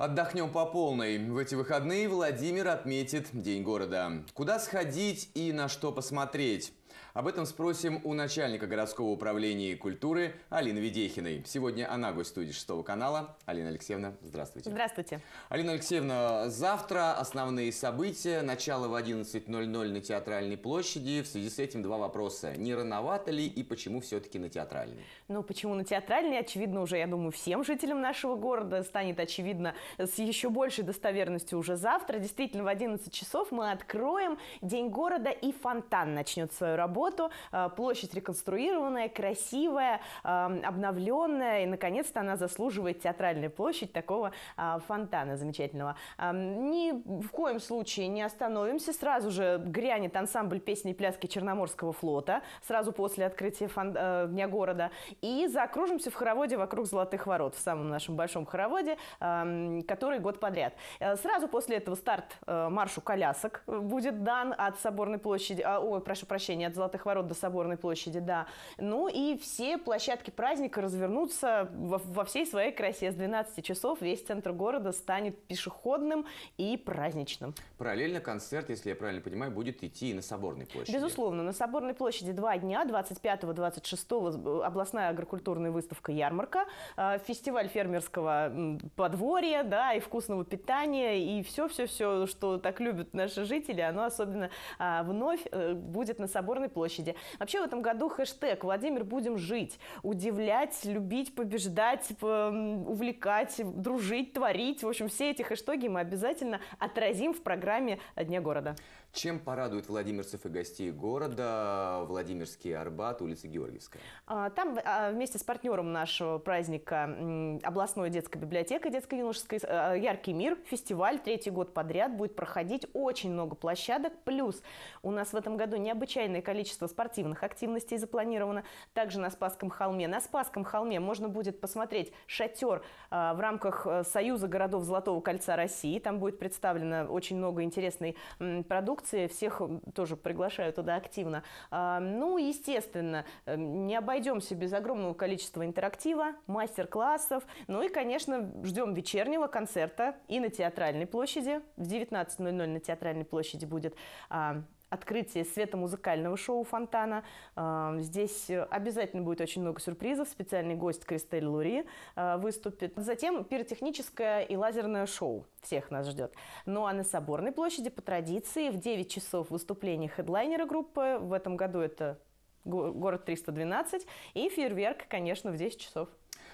Отдохнем по полной. В эти выходные Владимир отметит День города. Куда сходить и на что посмотреть? Об этом спросим у начальника городского управления культуры Алины Ведехиной. Сегодня она гость студии 6 канала. Алина Алексеевна, здравствуйте. Здравствуйте. Алина Алексеевна, завтра основные события. Начало в 11.00 на Театральной площади. В связи с этим два вопроса. Не рановато ли и почему все-таки на Театральной? Ну, почему на Театральной? Очевидно уже, я думаю, всем жителям нашего города станет очевидно с еще большей достоверностью уже завтра. Действительно, в 11 часов мы откроем День города и фонтан начнет свою работу работу. Э, площадь реконструированная, красивая, эм, обновленная, и, наконец-то, она заслуживает театральной площадь такого а, фонтана замечательного. Эм, ни в коем случае не остановимся, сразу же грянет ансамбль песни и пляски Черноморского флота, сразу после открытия фон... Э, Дня города, и закружимся в хороводе вокруг Золотых ворот, в самом нашем большом хороводе, эм, который год подряд. Э, сразу после этого старт маршу колясок будет дан от Соборной площади, а, ой прошу прощения, от Золотых ворот до Соборной площади, да. Ну и все площадки праздника развернутся во, во всей своей красе. С 12 часов весь центр города станет пешеходным и праздничным. Параллельно концерт, если я правильно понимаю, будет идти и на Соборной площади. Безусловно, на Соборной площади два дня, 25-26 э, областная агрокультурная выставка «Ярмарка», э, фестиваль фермерского подворья, да, и вкусного питания, и все-все-все, что так любят наши жители, оно особенно а, вновь э, будет на Соборной Соборной площади. Вообще в этом году хэштег «Владимир, будем жить». Удивлять, любить, побеждать, увлекать, дружить, творить. В общем, все эти хэштеги мы обязательно отразим в программе Дня города. Чем порадуют владимирцев и гостей города Владимирский Арбат, улица Георгиевская? А, там а, вместе с партнером нашего праздника областной детской библиотекой, детско-юношеской а, «Яркий мир» фестиваль третий год подряд будет проходить очень много площадок. Плюс у нас в этом году необычайное количество спортивных активностей запланировано. Также на Спасском холме. На Спасском холме можно будет посмотреть шатер э, в рамках э, Союза городов Золотого кольца России. Там будет представлено очень много интересной продукции. Всех тоже приглашаю туда активно. А, ну, естественно, эм, не обойдемся без огромного количества интерактива, мастер-классов. Ну и, конечно, ждем вечернего концерта и на Театральной площади. В 19.00 на Театральной площади будет а, открытие светомузыкального шоу «Фонтана». А, здесь э, обязательно будет очень много сюрпризов. Специальный гость Кристель Лури а, выступит. Затем пиротехническое и лазерное шоу всех нас ждет. Ну а на Соборной площади по традиции в 9 часов выступление хедлайнера группы. В этом году это город 312. И фейерверк, конечно, в 10 часов.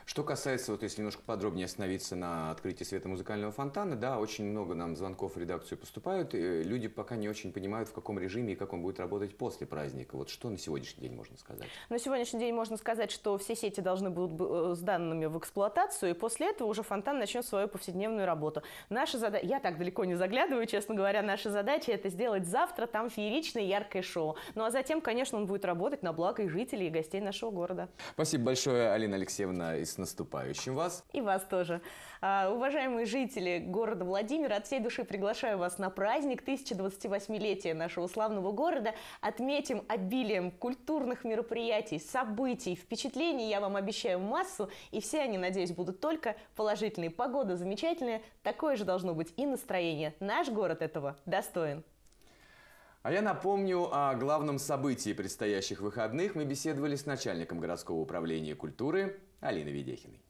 Что касается, вот если немножко подробнее остановиться на открытии света музыкального фонтана, да, очень много нам звонков в редакцию поступают. и Люди пока не очень понимают, в каком режиме и как он будет работать после праздника. Вот что на сегодняшний день можно сказать? На сегодняшний день можно сказать, что все сети должны будут э, с данными в эксплуатацию, и после этого уже фонтан начнет свою повседневную работу. Наша задача, я так далеко не заглядываю, честно говоря, наша задача это сделать завтра там фееричное яркое шоу. Ну а затем, конечно, он будет работать на благо и жителей, и гостей нашего города. Спасибо большое, Алина Алексеевна из с наступающим вас. И вас тоже. А, уважаемые жители города Владимира, от всей души приглашаю вас на праздник 1028-летия нашего славного города. Отметим обилием культурных мероприятий, событий, впечатлений. Я вам обещаю массу, и все они, надеюсь, будут только положительные. Погода замечательная, такое же должно быть и настроение. Наш город этого достоин. А я напомню о главном событии предстоящих выходных. Мы беседовали с начальником городского управления культуры Алиной Ведехиной.